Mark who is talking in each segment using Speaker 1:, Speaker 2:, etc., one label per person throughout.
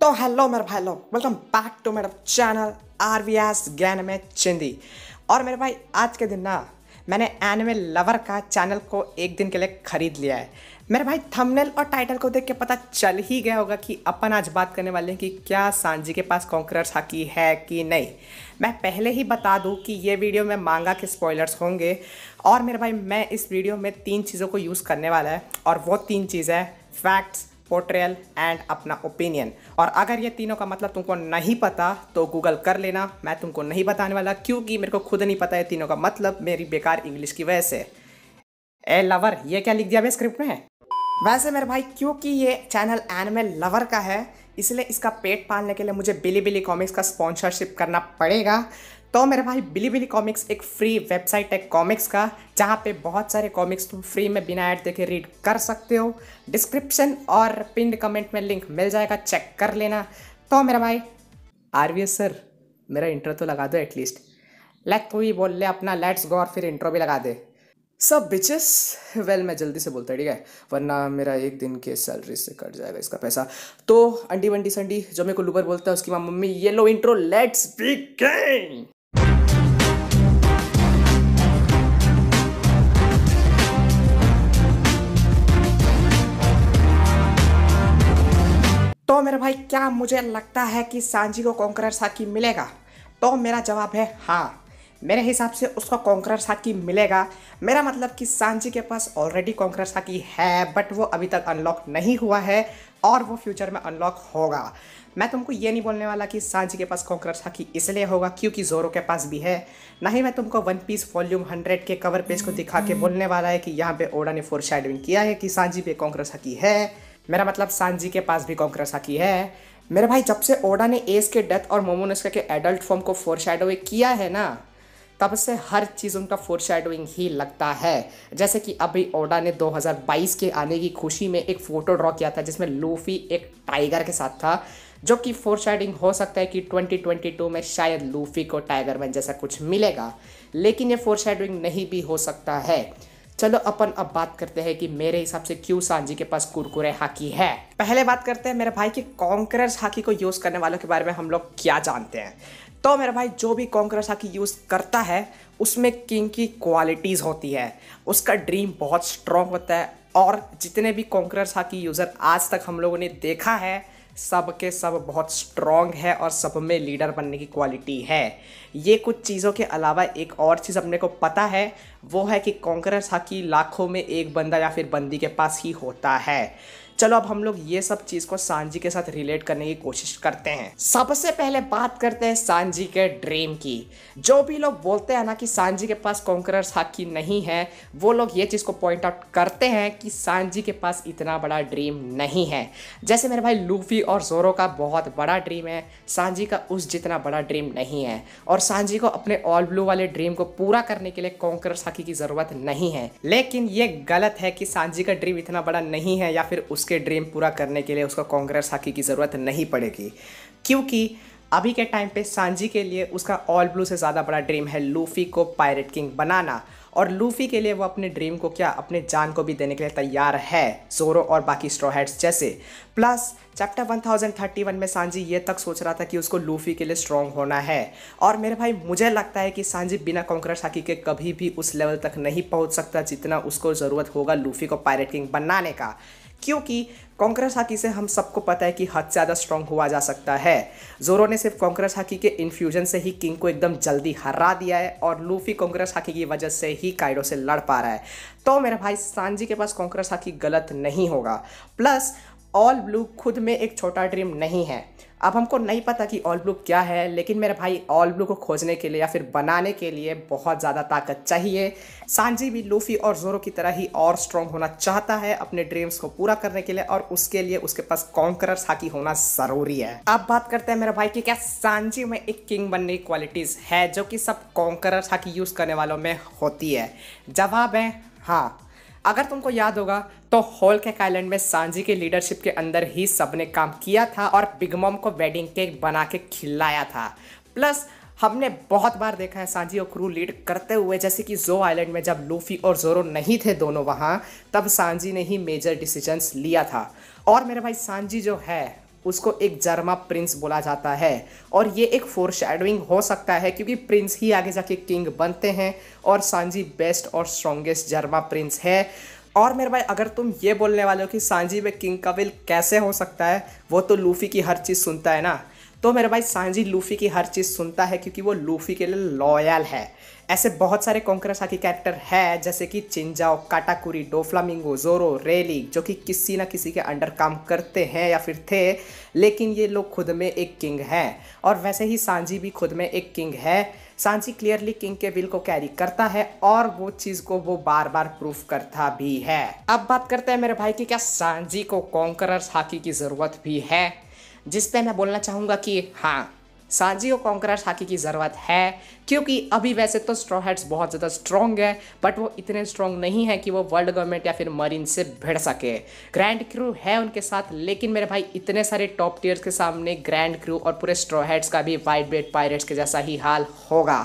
Speaker 1: तो हेलो मेरे भाई लोग वेलकम बैक टू मेरा चैनल आर वी एस ज्ञान में चिंदी और मेरे भाई आज के दिन ना मैंने एनिमे लवर का चैनल को एक दिन के लिए खरीद लिया है मेरे भाई थंबनेल और टाइटल को देख के पता चल ही गया होगा कि अपन आज बात करने वाले हैं कि क्या सांझी के पास कॉन्करर्स हकी है कि नहीं मैं पहले ही बता दूं कि ये वीडियो में मांगा के स्पॉयलर्स होंगे और मेरे भाई मैं इस वीडियो में तीन चीज़ों को यूज़ करने वाला है और वो तीन चीज़ है फैक्ट्स पोर्ट्रेयल एंड अपना ओपिनियन और अगर ये तीनों का मतलब तुमको नहीं पता तो गूगल कर लेना मैं तुमको नहीं बताने वाला क्योंकि मेरे को खुद नहीं पता है तीनों का मतलब मेरी बेकार इंग्लिश की वजह से ए लवर ये क्या लिख दिया भाई स्क्रिप्ट में वैसे मेरे भाई क्योंकि ये चैनल एनिमल लवर का है इसलिए इसका पेट पालने के लिए मुझे बिली बिली कॉमिक्स का स्पॉन्सरशिप करना पड़ेगा तो मेरे भाई बिली बिली कॉमिक्स एक फ्री वेबसाइट है कॉमिक्स का जहाँ पे बहुत सारे कॉमिक्स तुम फ्री में बिना ऐड देखे रीड कर सकते हो डिस्क्रिप्शन और पिन कमेंट में लिंक मिल जाएगा चेक कर लेना तो मेरा भाई आर सर मेरा इंट्रो तो लगा दो एटलीस्ट लेट तू ही बोल ले अपना लेट्स गो और फिर इंट्रो भी लगा दे सब बिचेस वेल मैं जल्दी से बोलता ठीक है वरना मेरा एक दिन के सैलरी से कट जाएगा इसका पैसा तो अंडी वंडी संडी जो मेरे को लूबर बोलता है उसकी माँ मम्मी ये लो इंट्रो लेट्स बिगिन भाई क्या मुझे लगता है कि सांझी को कॉन्करर साकी मिलेगा तो मेरा जवाब है हाँ मेरे हिसाब से उसको कॉन्करर साकी मिलेगा मेरा मतलब कि सांझी के पास ऑलरेडी कॉन्करर साकी है बट वो अभी तक अनलॉक नहीं हुआ है और वो फ्यूचर में अनलॉक होगा मैं तुमको ये नहीं बोलने वाला कि सांझी के पास कॉन्करर साकी इसलिए होगा क्योंकि जोरो के पास भी है ना ही मैं तुमको वन पीस वॉल्यूम हंड्रेड के कवर पेज को दिखा के hmm. बोलने वाला है कि यहाँ पे ओडा ने फोर शेडविंग किया है कि सांझी पे कॉन्करर साकी है मेरा मतलब सांझी के पास भी कॉन्क्रेस आकी है मेरे भाई जब से ओडा ने एस के डेथ और मोमोनस्का के एडल्ट फॉर्म को फोर किया है ना तब से हर चीज़ उनका फोर ही लगता है जैसे कि अभी ओडा ने 2022 के आने की खुशी में एक फ़ोटो ड्रॉ किया था जिसमें लूफी एक टाइगर के साथ था जो कि फोर हो सकता है कि 2022 में शायद लूफी को टाइगर मैन जैसा कुछ मिलेगा लेकिन ये फोर नहीं भी हो सकता है चलो अपन अब बात करते हैं कि मेरे हिसाब से क्यों सांजी के पास कुरकुरे हाकी है पहले बात करते हैं मेरे भाई की कॉन्करर्स हाकी को यूज़ करने वालों के बारे में हम लोग क्या जानते हैं तो मेरा भाई जो भी कॉन्करस हाकी यूज़ करता है उसमें किंग की क्वालिटीज़ होती है उसका ड्रीम बहुत स्ट्रॉन्ग होता है और जितने भी कॉन्करस हाकी यूज़र आज तक हम लोगों ने देखा है सब के सब बहुत स्ट्रॉन्ग है और सब में लीडर बनने की क्वालिटी है ये कुछ चीज़ों के अलावा एक और चीज़ अपने को पता है वो है कि कॉन्करस हकी लाखों में एक बंदा या फिर बंदी के पास ही होता है चलो अब हम लोग ये सब चीज को सांझी के साथ रिलेट करने की कोशिश करते हैं सबसे पहले बात करते हैं सांझी के ड्रीम की जो भी लोग बोलते हैं ना कि सांझी के पास कॉन्करर्स हाकी नहीं है वो लोग ये चीज़ को पॉइंट आउट करते हैं कि सांझी के पास इतना बड़ा ड्रीम नहीं है जैसे मेरे भाई लूफी और जोरो का बहुत बड़ा ड्रीम है सांझी का उस जितना बड़ा ड्रीम नहीं है और सांझी को अपने ऑल ब्लू वाले ड्रीम को पूरा करने के लिए कॉन्करर्स हाकी की ज़रूरत नहीं है लेकिन ये गलत है कि सांझी का ड्रीम इतना बड़ा नहीं है या फिर उसके उसके ड्रीम पूरा करने के लिए उसको कांग्रेस हाकी की ज़रूरत नहीं पड़ेगी क्योंकि अभी के टाइम पे सांजी के लिए उसका ऑल ब्लू से ज़्यादा बड़ा ड्रीम है लूफ़ी को पायरेट किंग बनाना और लूफ़ी के लिए वो अपने ड्रीम को क्या अपने जान को भी देने के लिए तैयार है जोरो और बाकी स्ट्रॉहेड्स जैसे प्लस चैप्टर 1031 में सांजी ये तक सोच रहा था कि उसको लूफ़ी के लिए स्ट्रॉन्ग होना है और मेरे भाई मुझे लगता है कि सांजी बिना कॉन्क्रेट हाकी के कभी भी उस लेवल तक नहीं पहुंच सकता जितना उसको ज़रूरत होगा लूफ़ी को पायरेट किंग बनाने का क्योंकि कांग्रेस हाकी से हम सबको पता है कि हद से ज़्यादा स्ट्रांग हुआ जा सकता है जोरो ने सिर्फ कांग्रेस हाकी के इन्फ्यूजन से ही किंग को एकदम जल्दी हरा दिया है और लूफी कांग्रेस हाकी की वजह से ही काइडो से लड़ पा रहा है तो मेरे भाई सांजी के पास कांग्रेस हाकी गलत नहीं होगा प्लस ऑल ब्लू खुद में एक छोटा ड्रीम नहीं है अब हमको नहीं पता कि ऑल ब्लू क्या है लेकिन मेरे भाई ऑल ब्लू को खोजने के लिए या फिर बनाने के लिए बहुत ज़्यादा ताकत चाहिए सांजी भी लूफी और जोरो की तरह ही और स्ट्रॉन्ग होना चाहता है अपने ड्रीम्स को पूरा करने के लिए और उसके लिए उसके पास कॉन्कर हाकी होना ज़रूरी है अब बात करते हैं मेरे भाई की क्या सांजी में एक किंग बनने की क्वालिटीज़ है जो कि सब कॉन्कर हाकी यूज़ करने वालों में होती है जवाब है हाँ अगर तुमको याद होगा तो हॉल केक आइलैंड में सांझी के लीडरशिप के अंदर ही सबने काम किया था और बिग मॉम को वेडिंग केक बना के खिलाया था प्लस हमने बहुत बार देखा है सांझी और क्रू लीड करते हुए जैसे कि जो आइलैंड में जब लूफी और जोरो नहीं थे दोनों वहाँ तब सांझी ने ही मेजर डिसीजंस लिया था और मेरे भाई सांझी जो है उसको एक जर्मा प्रिंस बोला जाता है और ये एक फोर हो सकता है क्योंकि प्रिंस ही आगे जाके किंग बनते हैं और सांझी बेस्ट और स्ट्रॉन्गेस्ट जर्मा प्रिंस है और मेरे भाई अगर तुम ये बोलने वाले हो कि सांझी में किंग का विल कैसे हो सकता है वो तो लूफी की हर चीज़ सुनता है ना तो मेरे भाई सांझी लूफी की हर चीज़ सुनता है क्योंकि वो लूफी के लिए लॉयल है ऐसे बहुत सारे कॉन्करसा के कैरेक्टर है जैसे कि चिंजाओ काटाकुरी डोफ्लामिंगो जोरो रेली जो कि किसी ना किसी के अंडर काम करते हैं या फिर थे लेकिन ये लोग खुद में एक किंग है और वैसे ही सांझी भी खुद में एक किंग है सांझी क्लियरली किंग के विल को कैरी करता है और वो चीज़ को वो बार बार प्रूफ करता भी है अब बात करते हैं मेरे भाई की क्या सांझी को कॉन्करर्स हाकी की ज़रूरत भी है जिस पे मैं बोलना चाहूँगा कि हाँ सांजी और कॉन्क्रश हाकी की ज़रूरत है क्योंकि अभी वैसे तो स्ट्रॉ बहुत ज़्यादा स्ट्रॉन्ग है बट वो इतने स्ट्रॉन्ग नहीं है कि वो वर्ल्ड गवर्नमेंट या फिर मरीन से भिड़ सके ग्रैंड क्रू है उनके साथ लेकिन मेरे भाई इतने सारे टॉप टीयर्स के सामने ग्रैंड क्रू और पूरे स्ट्रॉ का भी वाइट ब्रेड पायरेट्स के जैसा ही हाल होगा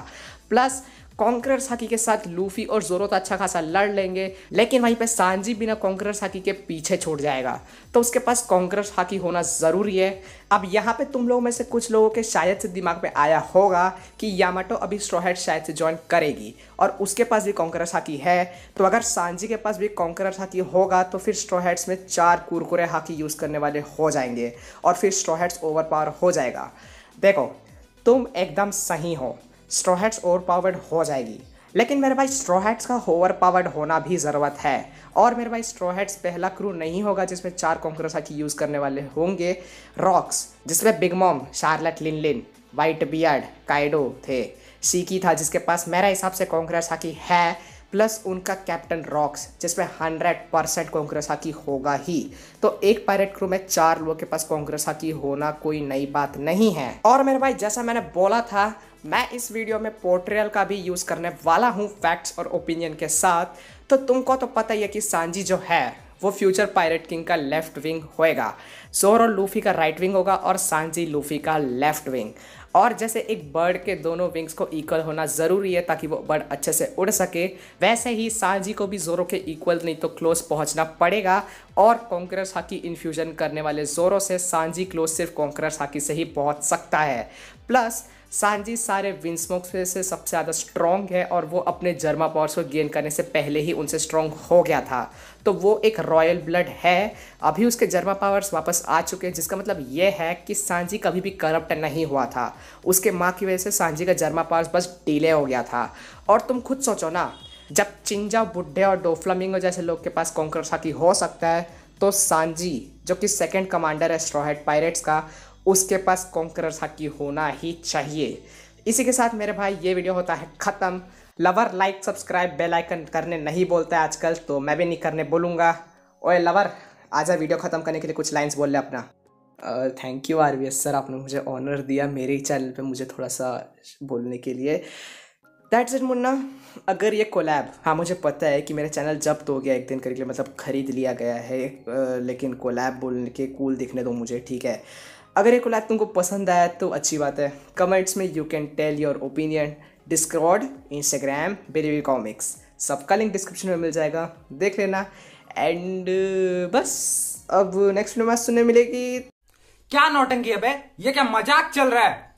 Speaker 1: प्लस कॉन्करर साकी के साथ लूफी और जोरो तो अच्छा खासा लड़ लेंगे लेकिन वहीं पे सांजी बिना कॉन्करर साकी के पीछे छोड़ जाएगा तो उसके पास कॉन्करर साकी होना ज़रूरी है अब यहाँ पे तुम लोगों में से कुछ लोगों के शायद से दिमाग में आया होगा कि यामाटो अभी स्ट्रोहेड शायद से ज्वाइन करेगी और उसके पास भी कॉन्करर हाकी है तो अगर सांजी के पास भी कॉन्करर हाकी होगा तो फिर स्ट्रोहेड्स में चार कुरकुरे हाकी यूज़ करने वाले हो जाएंगे और फिर स्ट्रोहेड्स ओवर पावर हो जाएगा देखो तुम एकदम सही हो स्ट्रॉ हैट्स ओवर पावर्ड हो जाएगी लेकिन मेरे भाई स्ट्रॉ हैट्स का ओवर पावर्ड होना भी ज़रूरत है और मेरे भाई स्ट्रॉ हैट्स पहला क्रू नहीं होगा जिसमें चार कॉन्करसा की यूज़ करने वाले होंगे रॉक्स जिसमें Big Mom Charlotte Linlin Whitebeard Kaido थे सीकी था जिसके पास मेरे हिसाब से कॉन्करसा की है प्लस उनका कैप्टन रॉक्स जिसमें हंड्रेड परसेंट कांग्रेस हाकी होगा ही तो एक पायरेट क्रू में चार लोगों के पास कांग्रेस हाकी होना कोई नई बात नहीं है और मेरे भाई जैसा मैंने बोला था मैं इस वीडियो में पोर्ट्रियल का भी यूज़ करने वाला हूँ फैक्ट्स और ओपिनियन के साथ तो तुमको तो पता ही है कि सांझी जो है वो फ्यूचर पायरेट किंग का लेफ्ट विंग होएगा सोर और लूफी का राइट विंग होगा और सांजी लूफी का लेफ्ट विंग और जैसे एक बर्ड के दोनों विंग्स को इक्वल होना ज़रूरी है ताकि वो बर्ड अच्छे से उड़ सके वैसे ही सांजी को भी जोरो के इक्वल नहीं तो क्लोज पहुंचना पड़ेगा और कॉन्क्रस हाकी इन्फ्यूजन करने वाले जोरों से सांजी क्लोज सिर्फ कॉन्करस हाकी से ही पहुंच सकता है प्लस सांजी सारे विंसमोक्स में से सबसे ज़्यादा स्ट्रॉन्ग है और वो अपने जर्मा पावर्स को गेन करने से पहले ही उनसे स्ट्रॉन्ग हो गया था तो वो एक रॉयल ब्लड है अभी उसके जर्मा पावर्स वापस आ चुके हैं जिसका मतलब ये है कि सांजी कभी भी करप्ट नहीं हुआ था उसके माँ की वजह से सांजी का जर्मा पावर्स बस डिले हो गया था और तुम खुद सोचो ना जब चिंजा बुढ़े और डोफ्लामिंगो जैसे लोग के पास कॉन्कर साकी हो सकता है तो सांजी जो कि सेकंड कमांडर है स्ट्रॉहेड पायरेट्स का उसके पास कॉन्करर हकी होना ही चाहिए इसी के साथ मेरे भाई ये वीडियो होता है ख़त्म लवर लाइक सब्सक्राइब बेल आइकन करने नहीं बोलता है आजकल तो मैं भी नहीं करने बोलूँगा ओए लवर आजा वीडियो ख़त्म करने के लिए कुछ लाइन्स बोल ले अपना थैंक यू आर सर आपने मुझे ऑनर दिया मेरे ही चैनल पे मुझे थोड़ा सा बोलने के लिए दैट इट मुन्ना अगर ये कोलैब हाँ मुझे पता है कि मेरा चैनल जब्त हो गया एक दिन करके मतलब ख़रीद लिया गया है लेकिन कोलैब बोलने के कूल दिखने दो मुझे ठीक है अगर ये कोलैब तुमको पसंद आया तो अच्छी बात है कमेंट्स में you can tell your opinion Discord Instagram बेरीवी कॉमिक्स सबका लिंक डिस्क्रिप्शन में मिल जाएगा देख लेना एंड बस अब नेक्स्ट वीडियो में सुनने मिलेगी क्या नौटंकी है बे ये क्या मजाक चल रहा है